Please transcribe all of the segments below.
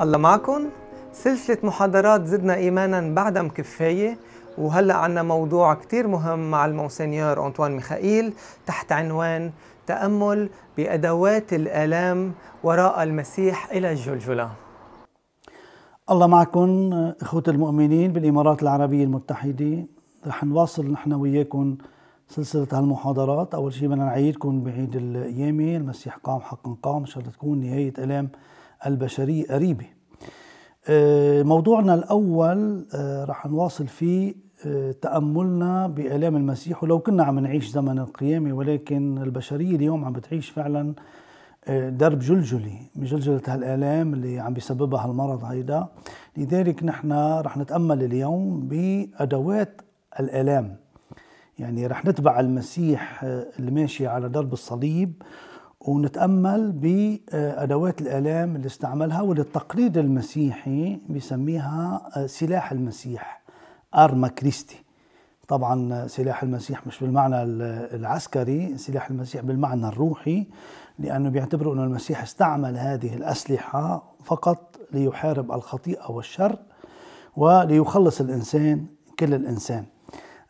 الله معكم سلسلة محاضرات زدنا إيمانا بعد مكفاية وهلأ عنا موضوع كتير مهم مع المونسينيور أنطوان ميخائيل تحت عنوان تأمل بأدوات الآلام وراء المسيح إلى الجلجلة الله معكم إخوة المؤمنين بالإمارات العربية المتحدة رح نواصل نحن وياكم سلسلة هالمحاضرات أول شيء بدنا نعيدكم بعيد الأيامي المسيح قام حقا قام إن شاء الله تكون نهاية آلام البشرية قريبة آه، موضوعنا الأول آه، رح نواصل فيه آه، تأملنا بآلام المسيح ولو كنا عم نعيش زمن القيامة ولكن البشرية اليوم عم بتعيش فعلا درب جلجلي جلجلة هالآلام اللي عم بيسببها المرض هيدا لذلك نحن رح نتأمل اليوم بأدوات الآلام يعني رح نتبع المسيح اللي ماشي على درب الصليب ونتامل بادوات الالام اللي استعملها وللتقليد المسيحي بيسميها آه، سلاح المسيح ارما كريستي طبعا آه، سلاح المسيح مش بالمعنى العسكري سلاح المسيح بالمعنى الروحي لانه بيعتبروا ان المسيح استعمل هذه الاسلحه فقط ليحارب الخطيئه والشر وليخلص الانسان كل الانسان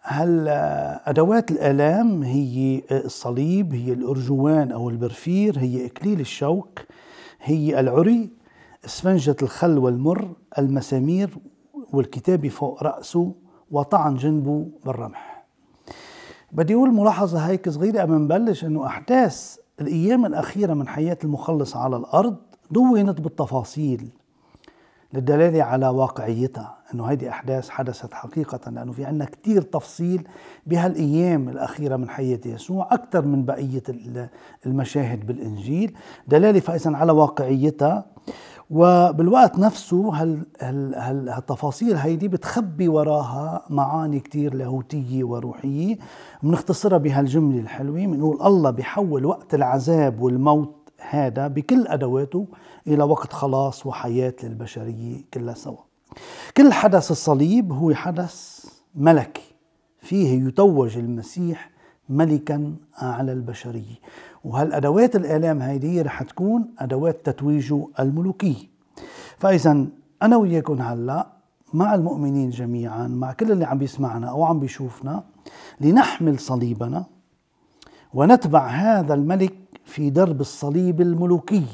هلا ادوات الالام هي الصليب هي الارجوان او البرفير هي اكليل الشوك هي العري اسفنجة الخل والمر المسامير والكتاب فوق رأسه وطعن جنبه بالرمح بدي أقول ملاحظة هيك صغيرة قبل نبلش أنه أحداث الأيام الأخيرة من حياة المخلص على الأرض دونت بالتفاصيل للدلالة على واقعيتها أنه هذه أحداث حدثت حقيقة لأنه في عندنا كثير تفصيل بهالأيام الأخيرة من حياة يسوع أكثر من بقية المشاهد بالإنجيل دلالة فإذا على واقعيتها وبالوقت نفسه هال هال هال هالتفاصيل هيدي بتخبي وراها معاني كتير لاهوتية وروحية بنختصرها بهالجملة الحلوة بنقول الله بيحول وقت العذاب والموت هذا بكل أدواته إلى وقت خلاص وحياة للبشرية كلها سوا كل حدث الصليب هو حدث ملكي فيه يتوج المسيح ملكا على البشرية وهالأدوات الإعلام هيدي رح تكون أدوات تتويجه الملوكية فإذا أنا وياكم هلأ مع المؤمنين جميعا مع كل اللي عم بيسمعنا أو عم بيشوفنا لنحمل صليبنا ونتبع هذا الملك في درب الصليب الملوكي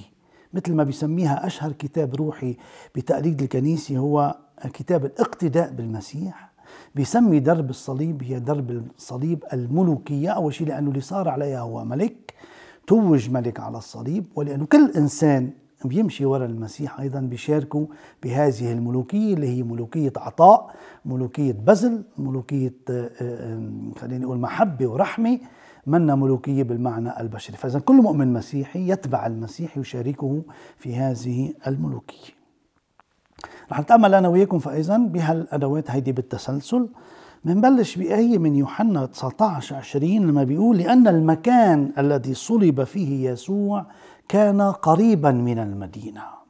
مثل ما بيسميها أشهر كتاب روحي بتقليد الكنيسة هو كتاب الاقتداء بالمسيح بيسمي درب الصليب هي درب الصليب الملوكية أول شيء لأنه اللي صار عليها هو ملك توج ملك على الصليب ولأنه كل إنسان بيمشي وراء المسيح أيضا بيشاركوا بهذه الملوكية اللي هي ملوكية عطاء ملوكية بذل ملوكية آه، آه، خلينا نقول محبة ورحمة منا ملوكية بالمعنى البشري فإذا كل مؤمن مسيحي يتبع المسيح يشاركه في هذه الملوكية رح نتأمل أنا وياكم فإذا بهالأدوات هيدي بالتسلسل بنبلش بآية من يوحنا 19 20 لما بيقول لأن المكان الذي صلب فيه يسوع كان قريبا من المدينه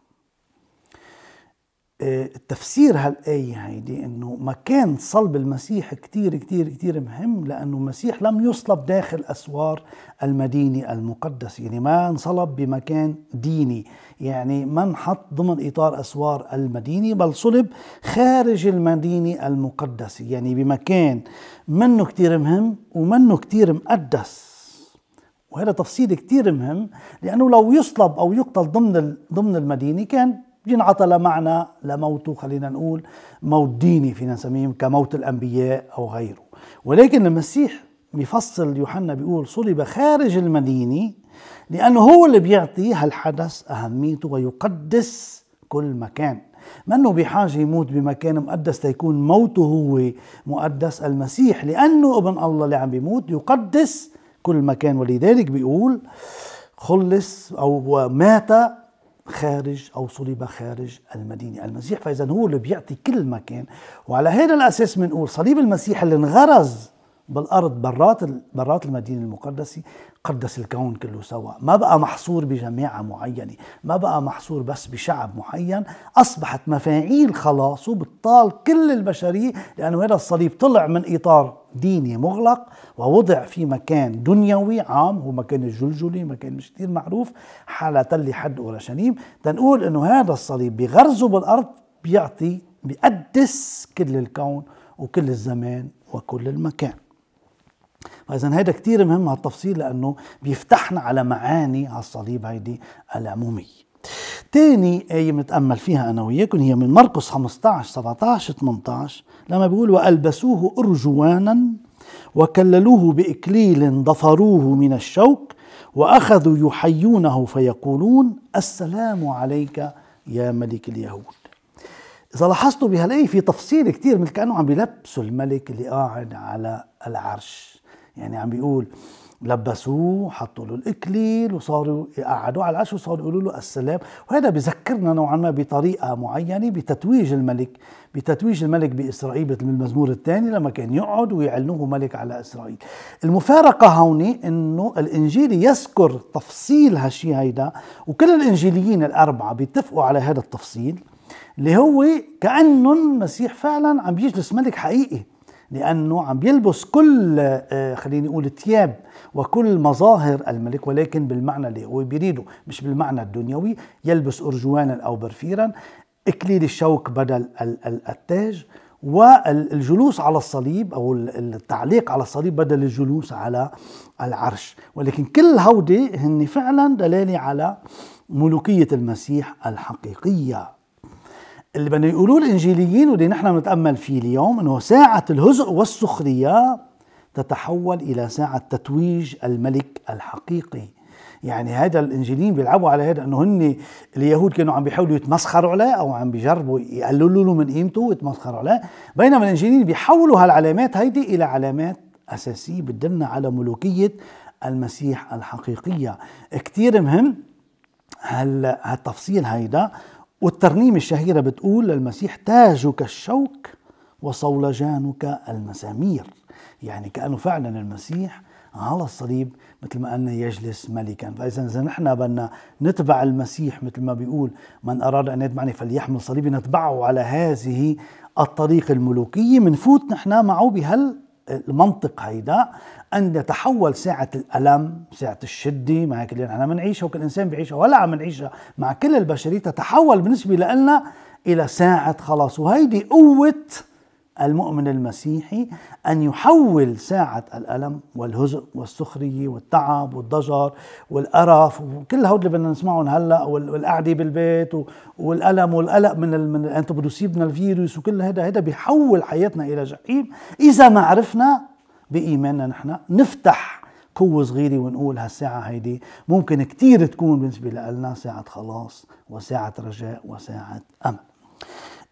تفسير هالآية هيدي أنه مكان صلب المسيح كتير كتير كتير مهم لأنه المسيح لم يصلب داخل أسوار المدينة المقدسة يعني ما انصلب بمكان ديني يعني ما انحط ضمن إطار أسوار المدينة بل صلب خارج المدينة المقدسة يعني بمكان منه كتير مهم ومنه كتير مقدس وهذا تفصيل كتير مهم لأنه لو يصلب أو يقتل ضمن ضمن المدينة كان ينعطى لمعنى لموته خلينا نقول موت ديني فينا نسميه كموت الأنبياء أو غيره ولكن المسيح بيفصل يوحنا بيقول صلب خارج المدينة لأنه هو اللي بيعطي هالحدث أهميته ويقدس كل مكان منه بحاجة يموت بمكان مقدس ليكون موته هو مقدس المسيح لأنه ابن الله اللي عم بيموت يقدس كل مكان ولذلك بيقول خلص أو مات خارج أو صلب خارج المدينة المسيح فإذا هو اللي بيعطي كل مكان وعلى هذا الأساس بنقول صليب المسيح اللي انغرز بالارض برات برات المدينه المقدسه قدس الكون كله سوا، ما بقى محصور بجماعه معينه، ما بقى محصور بس بشعب معين، اصبحت مفاعيل خلاصه بتطال كل البشريه لانه هذا الصليب طلع من اطار ديني مغلق ووضع في مكان دنيوي عام هو مكان الجلجلي مكان مش كثير معروف حالة تلي حد اورشليم تنقول انه هذا الصليب بغرزه بالارض بيعطي بيقدس كل الكون وكل الزمان وكل المكان فاذا هيدا كتير مهم هالتفصيل لانه بيفتحنا على معاني هالصليب هيدي العموميه تاني آية متأمل فيها أنا وياكم هي من مرقس 15 17 18 لما بيقول وألبسوه أرجوانا وكللوه بإكليل ضفروه من الشوك وأخذوا يحيونه فيقولون السلام عليك يا ملك اليهود إذا لاحظتوا بهالآية في تفصيل كتير مثل كأنه عم بيلبسوا الملك اللي قاعد على العرش يعني عم بيقول لبسوه حطوا له الاكليل وصاروا يقعدوا على العشاء وصاروا يقولوا له السلام وهذا بذكرنا نوعا ما بطريقه معينه بتتويج الملك بتتويج الملك باسرائيل مثل المزمور الثاني لما كان يقعد ويعلنوه ملك على اسرائيل المفارقه هون انه الانجيل يذكر تفصيل هالشيء هيدا وكل الانجيليين الاربعه بيتفقوا على هذا التفصيل اللي هو كانه المسيح فعلا عم يجلس ملك حقيقي لانه عم بيلبس كل آه، خليني اقول ثياب وكل مظاهر الملك ولكن بالمعنى اللي هو بيريده مش بالمعنى الدنيوي يلبس ارجوانا او برفيرا اكليل الشوك بدل التاج والجلوس على الصليب او التعليق على الصليب بدل الجلوس على العرش ولكن كل هودي هن فعلا دلاله على ملوكيه المسيح الحقيقيه اللي بدنا يقولوه الانجيليين واللي نحن بنتامل فيه اليوم انه ساعه الهزء والسخريه تتحول الى ساعه تتويج الملك الحقيقي يعني هذا الانجيليين بيلعبوا على هذا انه هن اليهود كانوا عم بيحاولوا يتمسخروا عليه او عم بيجربوا يقللوا له من قيمته ويتمسخروا عليه بينما الانجيليين بيحولوا هالعلامات هيدي الى علامات اساسيه بتدلنا على ملوكيه المسيح الحقيقيه كثير مهم هال هالتفصيل هيدا والترنيمة الشهيرة بتقول للمسيح تاجك الشوك وصولجانك المسامير يعني كأنه فعلا المسيح على الصليب مثل ما قلنا يجلس ملكا فإذا إذا نحن بدنا نتبع المسيح مثل ما بيقول من أراد أن يتبعني فليحمل صليبي نتبعه على هذه الطريق الملوكية منفوت نحن معه بهال المنطق هيدا ان يتحول ساعه الالم ساعه الشده مع كل نحن بنعيشها وكل انسان بيعيشها ولا عم نعيشها مع كل البشريه تتحول بالنسبه لنا الى ساعه خلاص وهيدي قوه المؤمن المسيحي ان يحول ساعه الالم والهزء والسخريه والتعب والضجر والقرف وكل هود اللي بدنا نسمعهم هلا والقعده بالبيت والالم والقلق من من بدو من الفيروس وكل هذا هذا بيحول حياتنا الى جحيم اذا ما عرفنا بإيماننا نحن نفتح قوة صغيرة ونقول هالساعة هيدي ممكن كتير تكون بالنسبة لنا ساعة خلاص وساعة رجاء وساعة أمل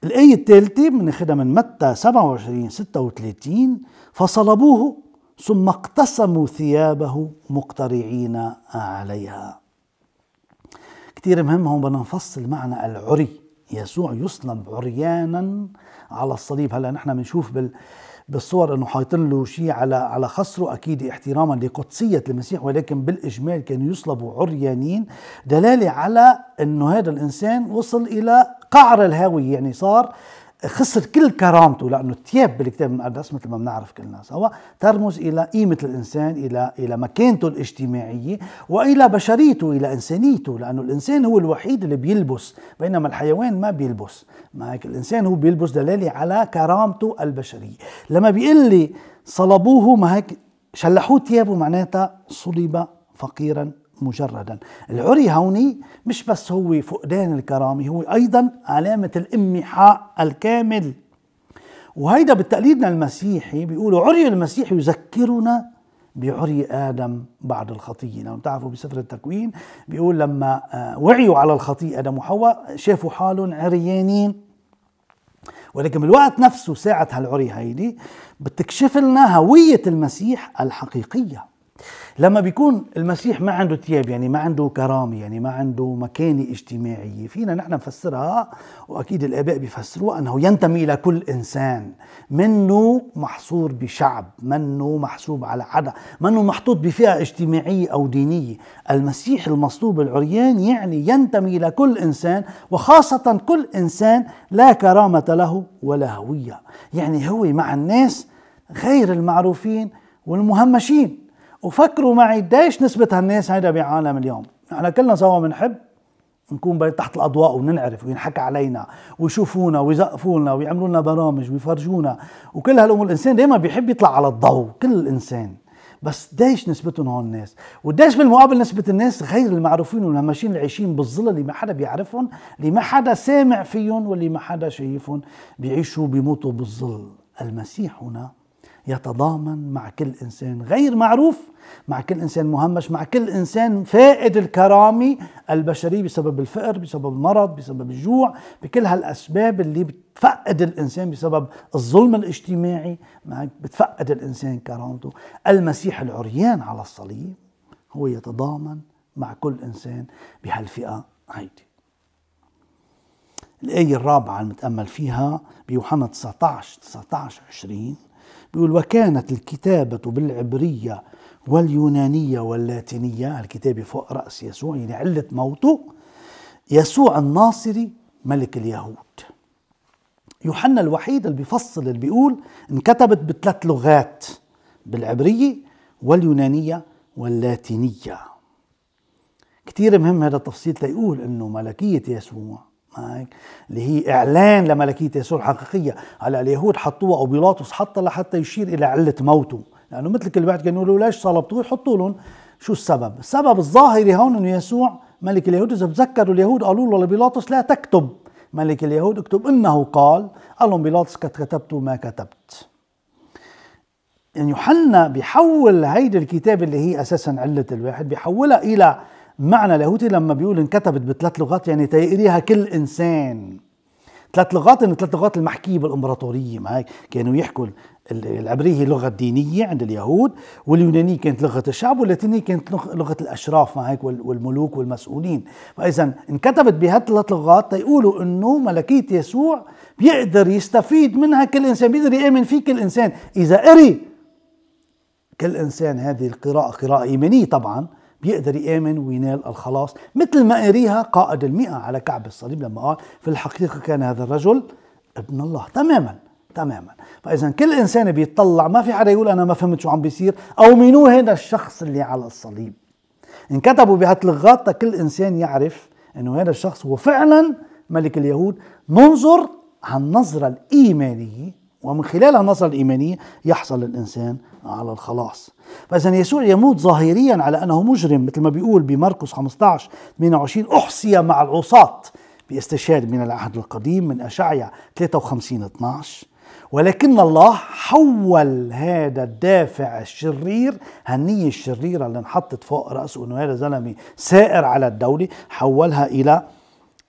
الآية الثالثة بناخذها من متى 27 36 فصلبوه ثم اقتسموا ثيابه مقترعين عليها كتير مهم هون بدنا نفصل معنى العري يسوع يصلب عريانا على الصليب هلا نحن بنشوف بال بالصور انه حاطين له شيء على على خصره اكيد احتراما لقدسيه المسيح ولكن بالاجمال كانوا يصلبوا عريانين دلاله على انه هذا الانسان وصل الى قعر الهاويه يعني صار خسر كل كرامته لانه الثياب بالكتاب المقدس مثل ما بنعرف كلنا سوا ترمز الى قيمه الانسان الى الى مكانته الاجتماعيه والى بشريته الى انسانيته لانه الانسان هو الوحيد اللي بيلبس بينما الحيوان ما بيلبس ما هيك الانسان هو بيلبس دلاله على كرامته البشريه لما بيقول لي صلبوه ما هيك شلحوه ثيابه معناتها صلب فقيرا مجردا العري هوني مش بس هو فقدان الكرامة هو أيضا علامة الامحاء الكامل وهيدا بالتقليدنا المسيحي بيقولوا عري المسيح يذكرنا بعري آدم بعد الخطية لو نعم، بتعرفوا بسفر التكوين بيقول لما آه، وعيوا على الخطية آدم وحواء شافوا حالهم عريانين ولكن بالوقت نفسه ساعة هالعري هيدي بتكشف لنا هوية المسيح الحقيقية لما بيكون المسيح ما عنده ثياب يعني ما عنده كرامه يعني ما عنده مكانه اجتماعيه فينا نحن نفسرها واكيد الاباء بيفسروها انه ينتمي الى كل انسان منه محصور بشعب منه محسوب على حدا منه محطوط بفئه اجتماعيه او دينيه المسيح المصلوب العريان يعني ينتمي الى كل انسان وخاصه كل انسان لا كرامه له ولا هويه يعني هو مع الناس غير المعروفين والمهمشين وفكروا معي قديش نسبة هالناس هيدا بعالم اليوم نحن كلنا سوا بنحب نكون تحت الاضواء وننعرف وينحكى علينا ويشوفونا ويزقفوا لنا ويعملوا لنا برامج ويفرجونا وكل هالامور الانسان دائما بيحب يطلع على الضوء كل الانسان بس قديش نسبتهم هون الناس وقديش بالمقابل نسبة الناس غير المعروفين والهماشين اللي عايشين بالظل اللي ما حدا بيعرفهم اللي ما حدا سامع فيهم واللي ما حدا شايفهم بيعيشوا بيموتوا بالظل المسيح هنا يتضامن مع كل انسان غير معروف مع كل انسان مهمش مع كل انسان فائد الكرامه البشريه بسبب الفقر بسبب المرض بسبب الجوع بكل هالاسباب اللي بتفقد الانسان بسبب الظلم الاجتماعي بتفقد الانسان كرامته المسيح العريان على الصليب هو يتضامن مع كل انسان بهالفئه هيدي الآية الرابعة اللي فيها بيوحنا 19 19 20 بيقول وكانت الكتابة بالعبرية واليونانية واللاتينية الكتابة فوق رأس يسوع يعني علة موته يسوع الناصري ملك اليهود يوحنا الوحيد اللي بيفصل اللي بيقول انكتبت بثلاث لغات بالعبرية واليونانية واللاتينية كتير مهم هذا التفصيل ليقول انه ملكية يسوع اللي هي اعلان لملكيه يسوع الحقيقيه هلا اليهود حطوها او بيلاطس حطها لحتى يشير الى عله موته لانه مثل كل بعد كانوا له ليش صلبتوه يحطوا لهم شو السبب السبب الظاهري هون انه يسوع ملك اليهود اذا بتذكروا اليهود قالوا له لبيلاطس لا تكتب ملك اليهود اكتب انه قال قال لهم بيلاطس قد كتبت ما كتبت يعني يوحنا بيحول هيدي الكتاب اللي هي اساسا عله الواحد بيحولها الى معنى لاهوتي لما بيقول انكتبت بثلاث لغات يعني تيقريها كل انسان ثلاث لغات ان ثلاث لغات المحكيه بالامبراطوريه ما هيك كانوا يحكوا العبريه هي اللغه الدينيه عند اليهود واليونانيه كانت لغه الشعب واللاتينيه كانت لغه الاشراف ما هيك والملوك والمسؤولين فاذا انكتبت بهالثلاث لغات تيقولوا انه ملكيه يسوع بيقدر يستفيد منها كل انسان بيقدر يامن فيه كل انسان اذا قري كل انسان هذه القراءه قراءه ايمانيه طبعا بيقدر يآمن وينال الخلاص مثل ما قريها قائد المئة على كعب الصليب لما قال في الحقيقة كان هذا الرجل ابن الله تماما تماما فإذا كل إنسان بيطلع ما في حدا يقول أنا ما فهمت شو عم بيصير أو مينو هذا الشخص اللي على الصليب انكتبوا بهاللغات كل إنسان يعرف أنه هذا الشخص هو فعلا ملك اليهود ننظر عن النظرة الإيمانية ومن خلال النظرة الإيمانية يحصل الإنسان على الخلاص فإذا يسوع يموت ظاهريا على أنه مجرم مثل ما بيقول بمرقس 15 28 أحصي مع العصاة باستشهاد من العهد القديم من أشعيا 53 12 ولكن الله حول هذا الدافع الشرير هالنية الشريرة اللي انحطت فوق رأسه انه هذا زلمة سائر على الدولة حولها إلى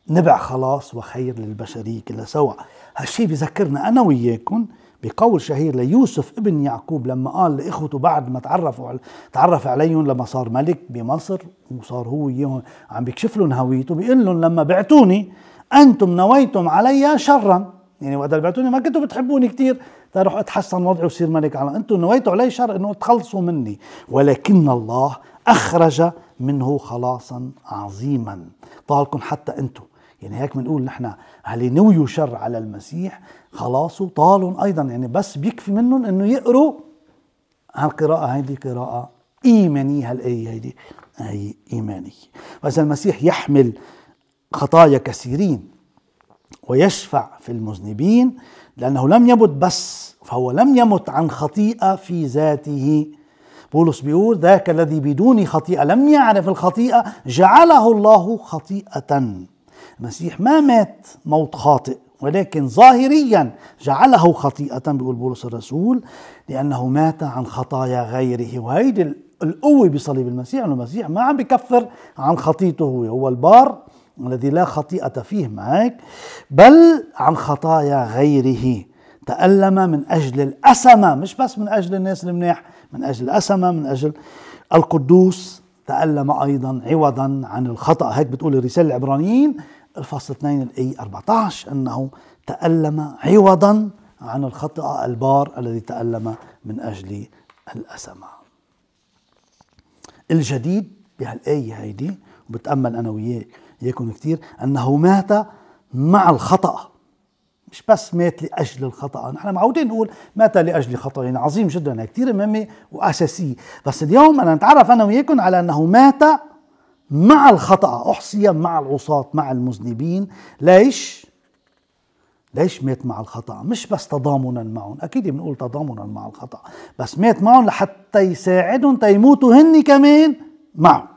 نبع خلاص وخير للبشرية كلها سوا هالشي بذكرنا أنا وياكم بقول شهير ليوسف ابن يعقوب لما قال لاخوته بعد ما تعرفوا على تعرف عليهم لما صار ملك بمصر وصار هو وياهم عم بيكشف لهم هويته بيقول لهم لما بعتوني انتم نويتم علي شرا يعني وقت اللي بعتوني ما كنتوا بتحبوني كثير تروح طيب اتحسن وضعي وصير ملك على انتم نويتوا علي شر انه تخلصوا مني ولكن الله اخرج منه خلاصا عظيما طالكم حتى انتم يعني هيك بنقول نحن هل نويوا شر على المسيح خلاص طال ايضا يعني بس بيكفي منهم انه يقروا هالقراءة هيدي قراءة إيمانية هالآية هيدي هي إيمانية فإذا المسيح يحمل خطايا كثيرين ويشفع في المذنبين لأنه لم يمت بس فهو لم يمت عن خطيئة في ذاته بولس بيقول ذاك الذي بدون خطيئة لم يعرف الخطيئة جعله الله خطيئة المسيح ما مات موت خاطئ ولكن ظاهريا جعله خطيئة بيقول بولس الرسول لأنه مات عن خطايا غيره وهيدي القوة بصليب المسيح أنه المسيح ما عم بكفر عن خطيته هو هو البار الذي لا خطيئة فيه معك بل عن خطايا غيره تألم من أجل الأسمة مش بس من أجل الناس المناح من أجل الأسمة من أجل القدوس تألم أيضا عوضا عن الخطأ هيك بتقول الرسالة العبرانيين الفصل 2 الأي 14 أنه تألم عوضا عن الخطأ البار الذي تألم من أجل الأسمة الجديد بهالآية هيدي وبتأمل أنا وياك يكون كثير أنه مات مع الخطأ مش بس مات لاجل الخطا نحن معودين نقول مات لاجل خطا يعني عظيم جدا يعني كثير مهمه واساسيه بس اليوم انا نتعرف انا وياكم على انه مات مع الخطا احصي مع العصاة مع المذنبين ليش ليش مات مع الخطا مش بس تضامنا معهم اكيد بنقول تضامنا مع الخطا بس مات معهم لحتى يساعدهم تيموتوا هن كمان معه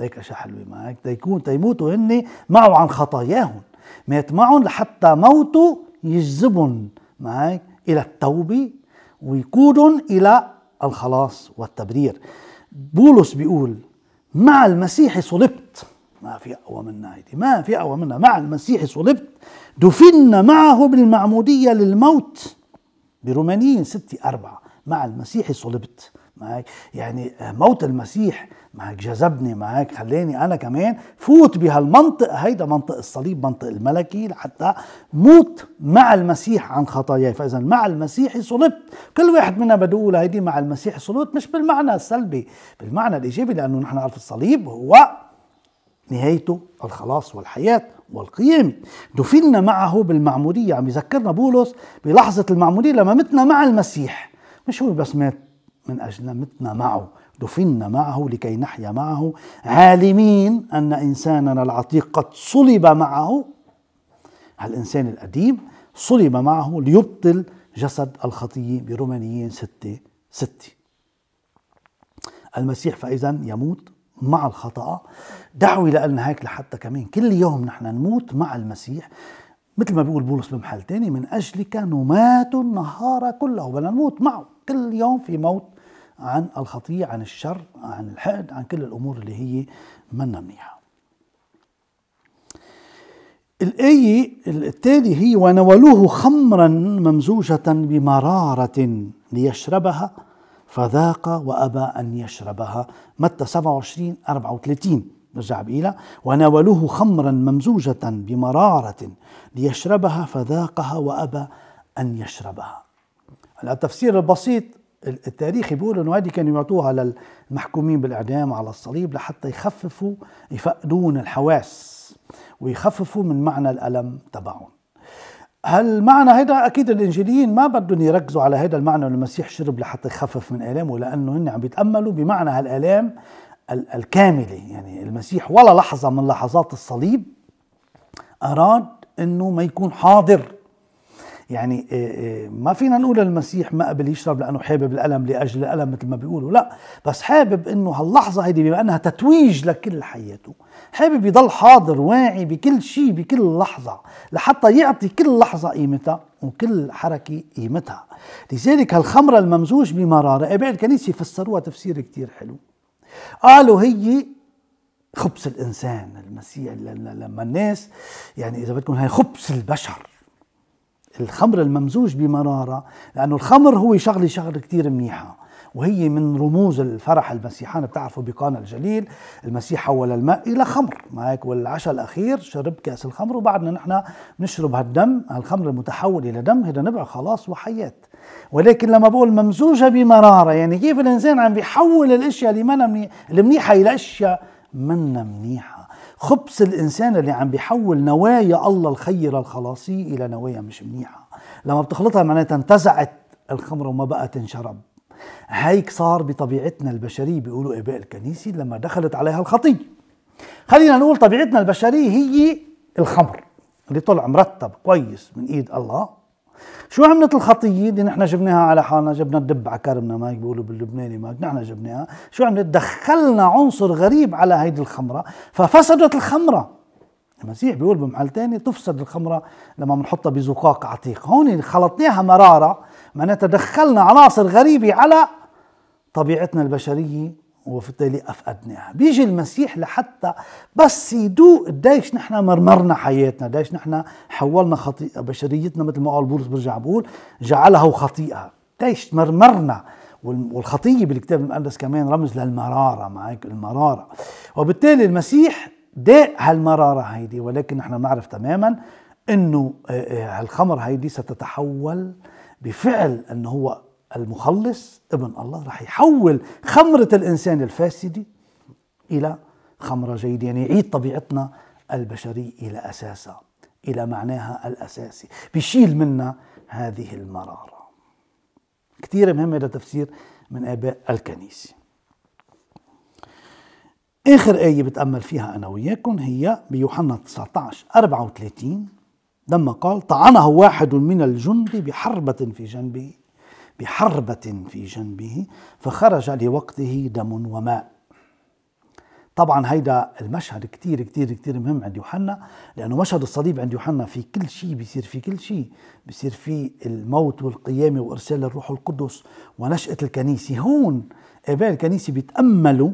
هيك اشياء حلوه معك تيكون تيموتوا هن معه عن خطاياهم مات معهم لحتى موته يجذبهم معي إلى التوبة ويقودهم إلى الخلاص والتبرير بولس بيقول مع المسيح صلبت ما في أقوى منها هيدي ما في أقوى منها مع المسيح صلبت دفنا معه بالمعمودية للموت برومانيين ستة أربعة مع المسيح صلبت معك يعني آه، موت المسيح معك جذبني معك خلاني انا كمان فوت بهالمنطق هيدا منطق الصليب منطق الملكي لحتى موت مع المسيح عن خطاياي فاذا مع المسيح صلبت كل واحد منا بده يقول هيدي مع المسيح صلبت مش بالمعنى السلبي بالمعنى الايجابي لانه نحن نعرف الصليب هو نهايته الخلاص والحياة والقيام دفننا معه بالمعمودية عم يذكرنا بولس بلحظة المعمودية لما متنا مع المسيح مش هو بس مات من أجلنا متنا معه دفنا معه لكي نحيا معه عالمين أن إنساننا العتيق قد صلب معه الإنسان القديم صلب معه ليبطل جسد الخطية برومانيين ستة ستة المسيح فإذا يموت مع الخطأ دعوة لأن هيك لحتى كمان كل يوم نحن نموت مع المسيح مثل ما بيقول بولس بمحل تاني من أجلك نمات النهار كله بدنا نموت معه كل يوم في موت عن الخطية عن الشر عن الحقد عن كل الأمور اللي هي منا منيحة الآية التالية هي ونولوه خمرا ممزوجة بمرارة ليشربها فذاق وأبى أن يشربها متى 27 34 برجع بقيلها وناولوه خمرا ممزوجة بمرارة ليشربها فذاقها وأبى أن يشربها هلا يعني التفسير البسيط التاريخي بيقول انه هذه كانوا يعطوها للمحكومين بالاعدام على الصليب لحتى يخففوا يفقدون الحواس ويخففوا من معنى الالم تبعهم هل معنى هيدا اكيد الانجيليين ما بدهم يركزوا على هذا المعنى انه المسيح شرب لحتى يخفف من الامه لانه هن عم بيتاملوا بمعنى هالالام الكامله يعني المسيح ولا لحظه من لحظات الصليب اراد انه ما يكون حاضر يعني آه، آه، ما فينا نقول المسيح ما قبل يشرب لانه حابب الالم لاجل الالم مثل ما بيقولوا لا بس حابب انه هاللحظه هيدي بما انها تتويج لكل حياته حابب يضل حاضر واعي بكل شيء بكل لحظه لحتى يعطي كل لحظه قيمتها وكل حركة قيمتها لذلك هالخمرة الممزوج بمرارة ابي إيه، الكنيسة فسروها تفسير كتير حلو قالوا هي خبز الإنسان المسيح لما الناس يعني إذا بدكم هي خبز البشر الخمر الممزوج بمرارة لأنه الخمر هو شغلة شغلة كتير منيحة وهي من رموز الفرح المسيحان بتعرفوا بقانا الجليل المسيح حول الماء إلى خمر معك والعشاء الأخير شرب كأس الخمر وبعدنا نحن بنشرب هالدم هالخمر المتحول إلى دم هذا نبع خلاص وحياة ولكن لما بقول ممزوجة بمرارة يعني كيف الإنسان عم بيحول الأشياء اللي منا المنيحة إلى أشياء منا منيحة خبث الانسان اللي عم بيحول نوايا الله الخيره الخلاصيه الى نوايا مش منيحه لما بتخلطها معناتها انتزعت الخمر وما بقى تنشرب هيك صار بطبيعتنا البشريه بيقولوا اباء الكنيسه لما دخلت عليها الخطيه خلينا نقول طبيعتنا البشريه هي الخمر اللي طلع مرتب كويس من ايد الله شو عملت الخطية اللي نحن جبناها على حالنا جبنا الدب على كرمنا ما بيقولوا باللبناني ما نحن جبناها شو عملت دخلنا عنصر غريب على هيدي الخمرة ففسدت الخمرة المسيح بيقول بمحل تاني تفسد الخمرة لما بنحطها بزقاق عتيق هون خلطناها مرارة معناتها دخلنا عناصر غريبة على طبيعتنا البشرية وبالتالي افقدناها بيجي المسيح لحتى بس يدوق قديش نحن مرمرنا حياتنا قديش نحن حولنا خطيئه بشريتنا مثل ما قال بولس برجع بقول جعلها خطيئه قديش مرمرنا والخطيه بالكتاب المقدس كمان رمز للمراره معك المراره وبالتالي المسيح داق هالمراره هيدي ولكن نحن نعرف تماما انه آه، آه، هالخمر هيدي ستتحول بفعل انه هو المخلص ابن الله راح يحول خمرة الإنسان الفاسد إلى خمرة جيدة يعني يعيد طبيعتنا البشرية إلى أساسها إلى معناها الأساسي بيشيل منا هذه المرارة كثير مهم هذا تفسير من آباء الكنيسة آخر آية بتأمل فيها أنا وياكم هي بيوحنا 19 34 لما قال طعنه واحد من الجند بحربة في جنبه بحربة في جنبه فخرج لوقته دم وماء طبعا هيدا المشهد كتير كتير كتير مهم عند يوحنا لأنه مشهد الصليب عند يوحنا في كل شيء بيصير في كل شيء بيصير في الموت والقيامة وإرسال الروح القدس ونشأة الكنيسة هون آباء الكنيسة بيتأملوا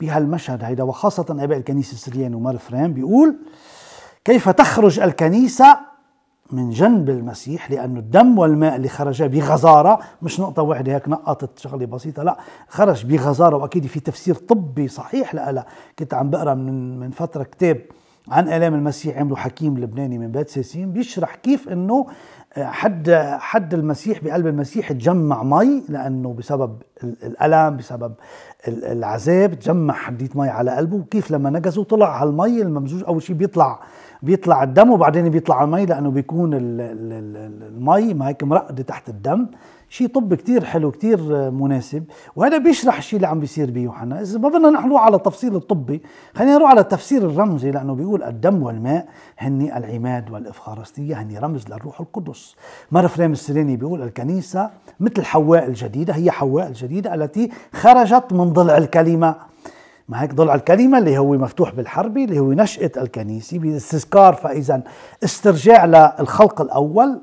بهالمشهد هيدا وخاصة آباء الكنيسة السريان ومار فريم بيقول كيف تخرج الكنيسة من جنب المسيح لأنه الدم والماء اللي خرج بغزارة مش نقطة واحدة هيك نقطت شغلة بسيطة لا خرج بغزارة وأكيد في تفسير طبي صحيح لها كنت عم بقرأ من, من فترة كتاب عن آلام المسيح عمله حكيم لبناني من بيت ساسين بيشرح كيف أنه حد حد المسيح بقلب المسيح تجمع مي لانه بسبب الالم بسبب العذاب تجمع حديت مي على قلبه وكيف لما نقزه طلع هالمي الممزوج اول شيء بيطلع بيطلع الدم وبعدين بيطلع المي لانه بيكون المي ما هيك مرقده تحت الدم شيء طب كتير حلو كتير مناسب وهذا بيشرح الشيء اللي عم بيصير بيوحنا إذا ما بدنا نحن نروح على التفصيل الطبي خلينا نروح على التفسير الرمزي لأنه بيقول الدم والماء هني العماد والإفخارستية هني رمز للروح القدس مار فريم السريني بيقول الكنيسة مثل حواء الجديدة هي حواء الجديدة التي خرجت من ضلع الكلمة ما هيك ضلع الكلمة اللي هو مفتوح بالحربي اللي هو نشأة الكنيسة باستذكار فإذا استرجاع للخلق الأول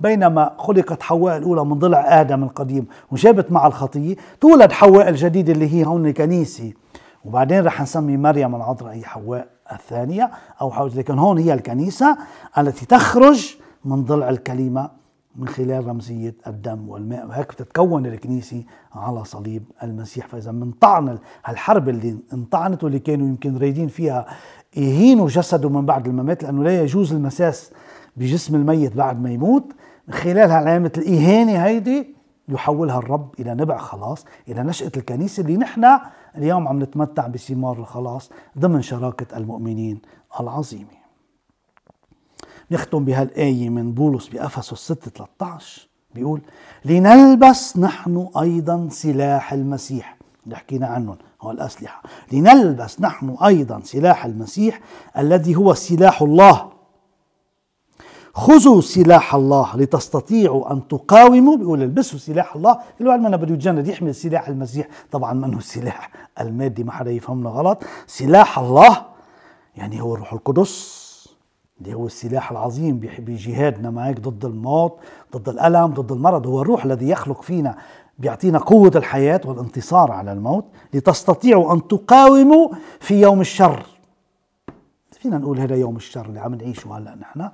بينما خلقت حواء الأولى من ضلع آدم القديم وجابت مع الخطية تولد حواء الجديدة اللي هي هون كنيسة وبعدين رح نسمي مريم العذراء هي حواء الثانية أو حواء لكن هون هي الكنيسة التي تخرج من ضلع الكلمة من خلال رمزية الدم والماء وهيك بتتكون الكنيسة على صليب المسيح فإذا من طعن هالحرب اللي انطعنت واللي كانوا يمكن رايدين فيها يهينوا جسده من بعد الممات لأنه لا يجوز المساس بجسم الميت بعد ما يموت خلال علامة الإهانة هيدي يحولها الرب إلى نبع خلاص إلى نشأة الكنيسة اللي نحن اليوم عم نتمتع بثمار الخلاص ضمن شراكة المؤمنين العظيمة نختم بهالآية من بولس بأفسس 6 13 بيقول لنلبس نحن أيضا سلاح المسيح اللي حكينا عنهم هو الأسلحة لنلبس نحن أيضا سلاح المسيح الذي هو سلاح الله خذوا سلاح الله لتستطيعوا ان تقاوموا بيقول البسوا سلاح الله اللي هو بده يتجند يحمل سلاح المسيح طبعا ما هو السلاح المادي ما حدا يفهمنا غلط سلاح الله يعني هو الروح القدس اللي هو السلاح العظيم بجهادنا معك ضد الموت ضد الألم ضد المرض هو الروح الذي يخلق فينا بيعطينا قوة الحياة والانتصار على الموت لتستطيعوا أن تقاوموا في يوم الشر فينا نقول هذا يوم الشر اللي عم نعيشه هلا نحن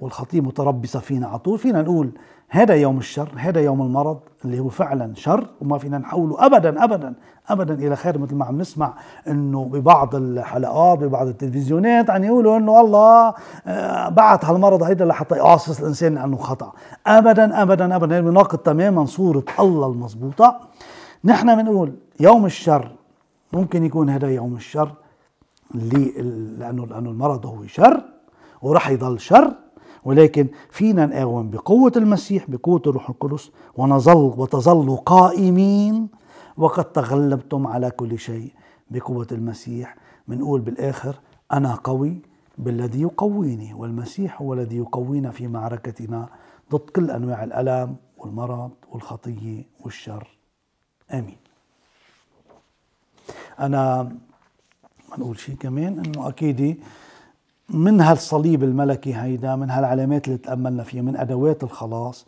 والخطية متربصة فينا على طول فينا نقول هذا يوم الشر هذا يوم المرض اللي هو فعلا شر وما فينا نحوله أبدا أبدا أبدا إلى خير مثل ما عم نسمع أنه ببعض الحلقات ببعض التلفزيونات عم يقولوا أنه الله آه، بعت هالمرض هيدا لحتى يقاصص الإنسان لأنه خطأ أبدا أبدا أبدا يعني بناقض تماما صورة الله المضبوطة نحن بنقول يوم الشر ممكن يكون هذا يوم الشر لأنه لأنه المرض هو شر وراح يضل شر ولكن فينا نقاوم بقوة المسيح بقوة الروح القدس ونظل وتظلوا قائمين وقد تغلبتم على كل شيء بقوة المسيح بنقول بالآخر أنا قوي بالذي يقويني والمسيح هو الذي يقوينا في معركتنا ضد كل أنواع الألم والمرض والخطية والشر آمين أنا منقول شيء كمان أنه أكيد من هالصليب الملكي هيدا من هالعلامات اللي تأملنا فيها من أدوات الخلاص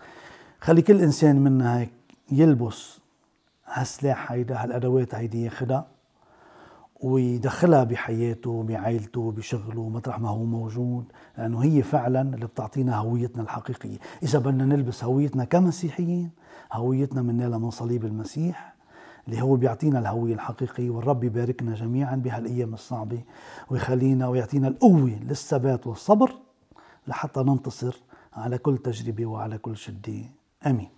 خلي كل إنسان منا هيك يلبس هالسلاح هيدا هالأدوات هيدي ياخدها ويدخلها بحياته بعائلته بشغله مطرح ما هو موجود لأنه هي فعلا اللي بتعطينا هويتنا الحقيقية إذا بدنا نلبس هويتنا كمسيحيين هويتنا من من صليب المسيح اللي هو بيعطينا الهوية الحقيقية والرب يباركنا جميعا بهالأيام الصعبة ويخلينا ويعطينا القوة للثبات والصبر لحتى ننتصر على كل تجربة وعلى كل شدة آمين